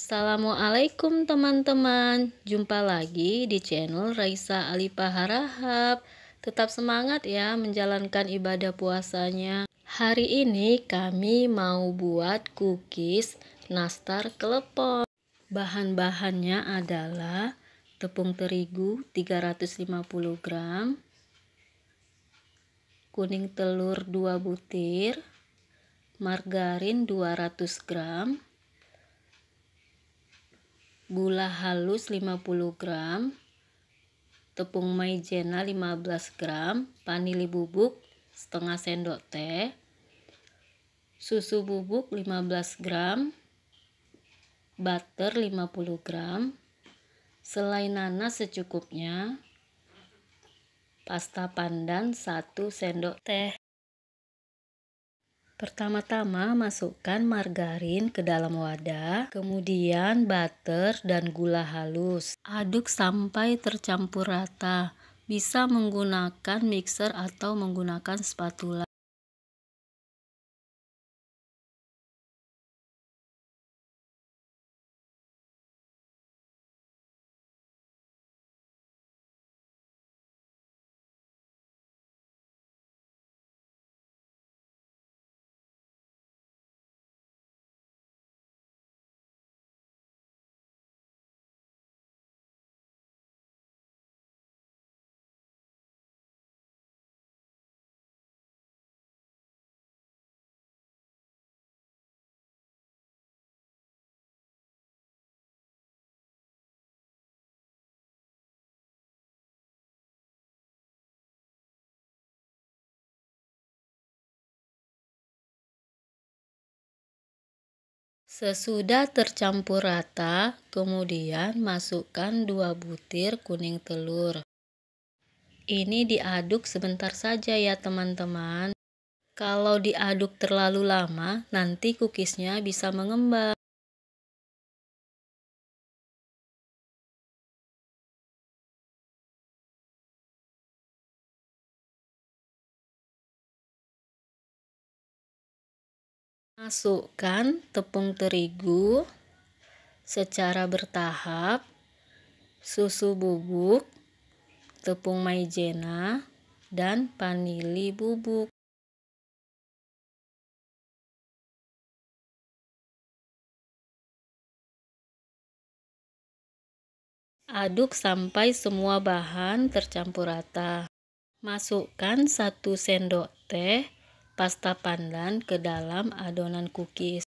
Assalamualaikum teman-teman Jumpa lagi di channel Raisa Alipa Harahap Tetap semangat ya menjalankan ibadah puasanya Hari ini kami mau buat cookies nastar kelepon Bahan-bahannya adalah tepung terigu 350 gram kuning telur 2 butir margarin 200 gram gula halus 50 gram, tepung maizena 15 gram, vanili bubuk setengah sendok teh, susu bubuk 15 gram, butter 50 gram, selai nanas secukupnya, pasta pandan 1 sendok teh. Pertama-tama masukkan margarin ke dalam wadah, kemudian butter dan gula halus. Aduk sampai tercampur rata. Bisa menggunakan mixer atau menggunakan spatula. Sesudah tercampur rata, kemudian masukkan 2 butir kuning telur. Ini diaduk sebentar saja ya teman-teman. Kalau diaduk terlalu lama, nanti kukisnya bisa mengembang. Masukkan tepung terigu secara bertahap, susu bubuk, tepung maizena, dan vanili bubuk. Aduk sampai semua bahan tercampur rata. Masukkan 1 sendok teh pasta pandan ke dalam adonan cookies.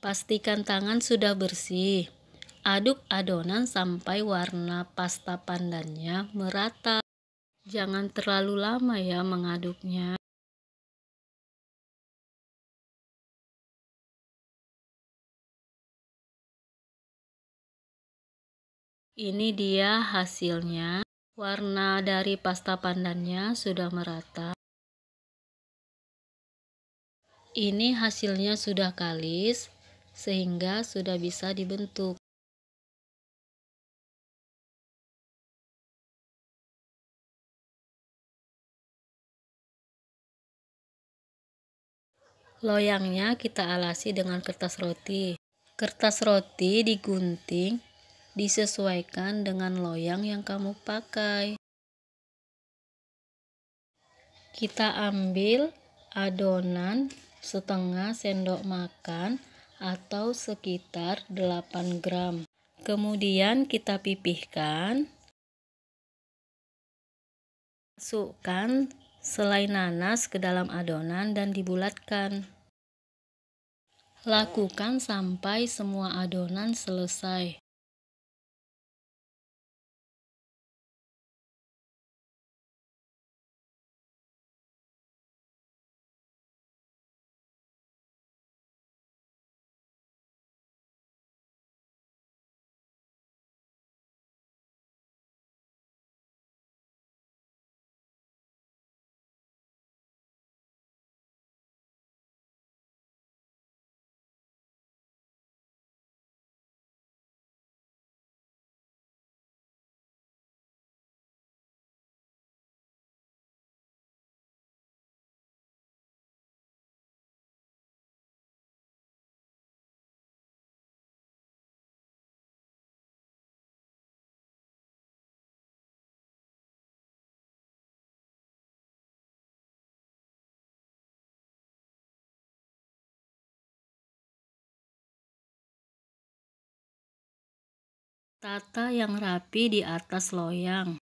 Pastikan tangan sudah bersih. Aduk adonan sampai warna pasta pandannya merata. Jangan terlalu lama ya mengaduknya. Ini dia hasilnya. Warna dari pasta pandannya sudah merata. Ini hasilnya sudah kalis, sehingga sudah bisa dibentuk. Loyangnya kita alasi dengan kertas roti. Kertas roti digunting disesuaikan dengan loyang yang kamu pakai. Kita ambil adonan setengah sendok makan atau sekitar 8 gram. Kemudian kita pipihkan. Masukkan selai nanas ke dalam adonan dan dibulatkan. Lakukan sampai semua adonan selesai. Tata yang rapi di atas loyang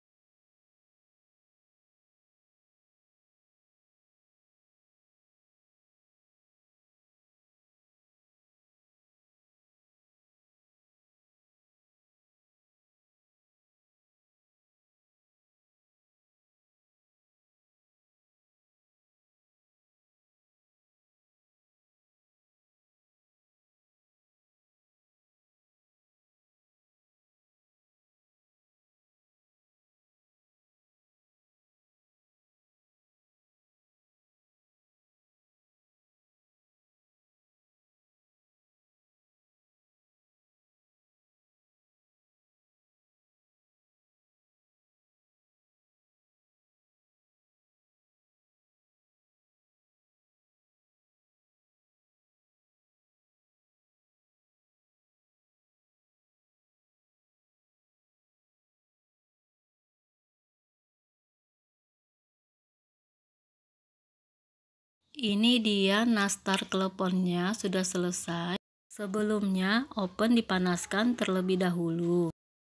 Ini dia nastar teleponnya sudah selesai. Sebelumnya, oven dipanaskan terlebih dahulu.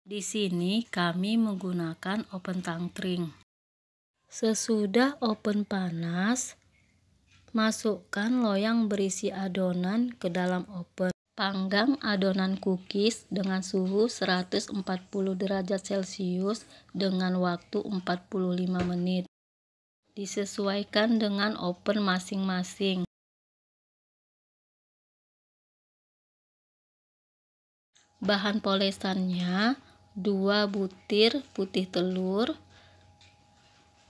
Di sini kami menggunakan oven tangkring. Sesudah oven panas, masukkan loyang berisi adonan ke dalam oven. Panggang adonan cookies dengan suhu 140 derajat Celcius dengan waktu 45 menit disesuaikan dengan open masing-masing. Bahan polesannya 2 butir putih telur,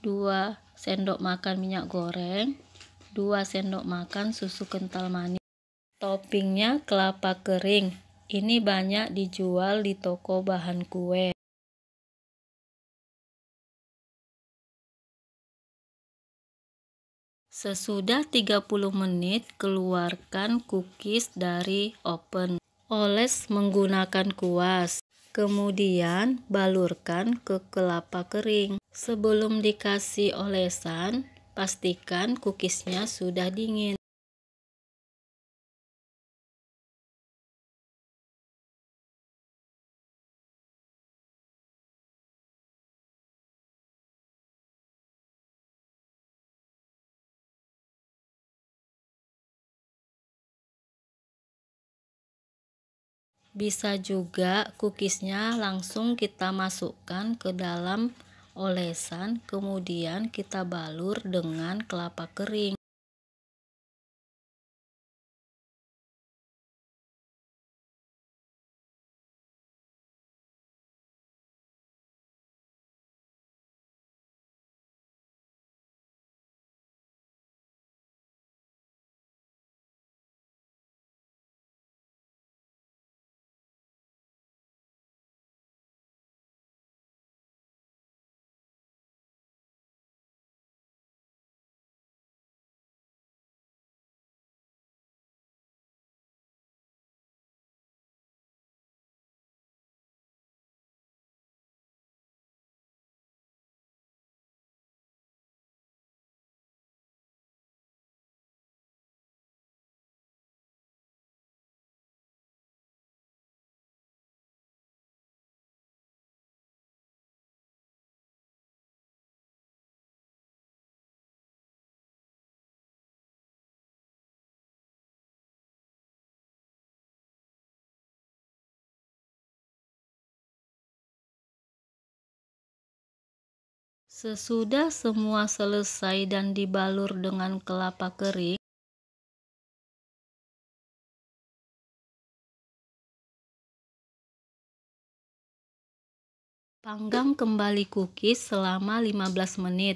2 sendok makan minyak goreng, 2 sendok makan susu kental manis. Toppingnya kelapa kering. Ini banyak dijual di toko bahan kue. Sesudah 30 menit, keluarkan cookies dari oven. Oles menggunakan kuas. Kemudian balurkan ke kelapa kering. Sebelum dikasih olesan, pastikan cookiesnya sudah dingin. Bisa juga cookiesnya langsung kita masukkan ke dalam olesan, kemudian kita balur dengan kelapa kering. Sesudah semua selesai dan dibalur dengan kelapa kering, Panggang kembali cookies selama 15 menit.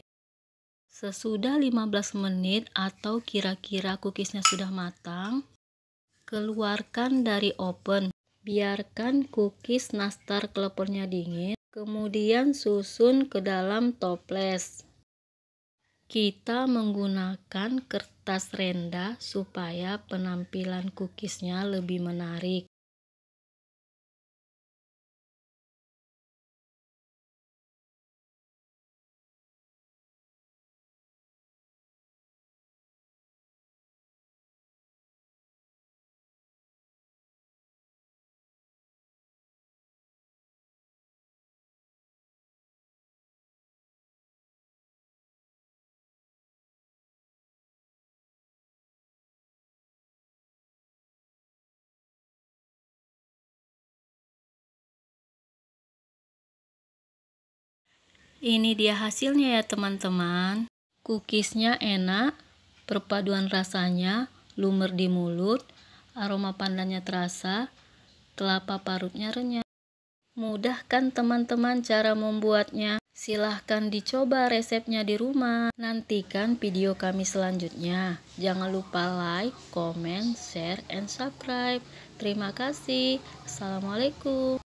Sesudah 15 menit atau kira-kira cookiesnya sudah matang, keluarkan dari oven. Biarkan cookies nastar kelopornya dingin kemudian susun ke dalam toples. Kita menggunakan kertas renda supaya penampilan cookiesnya lebih menarik. Ini dia hasilnya ya teman-teman. Cookiesnya enak, perpaduan rasanya lumer di mulut, aroma pandannya terasa, kelapa parutnya renyah. Mudah kan teman-teman cara membuatnya? Silahkan dicoba resepnya di rumah. Nantikan video kami selanjutnya. Jangan lupa like, comment, share, and subscribe. Terima kasih. Assalamualaikum.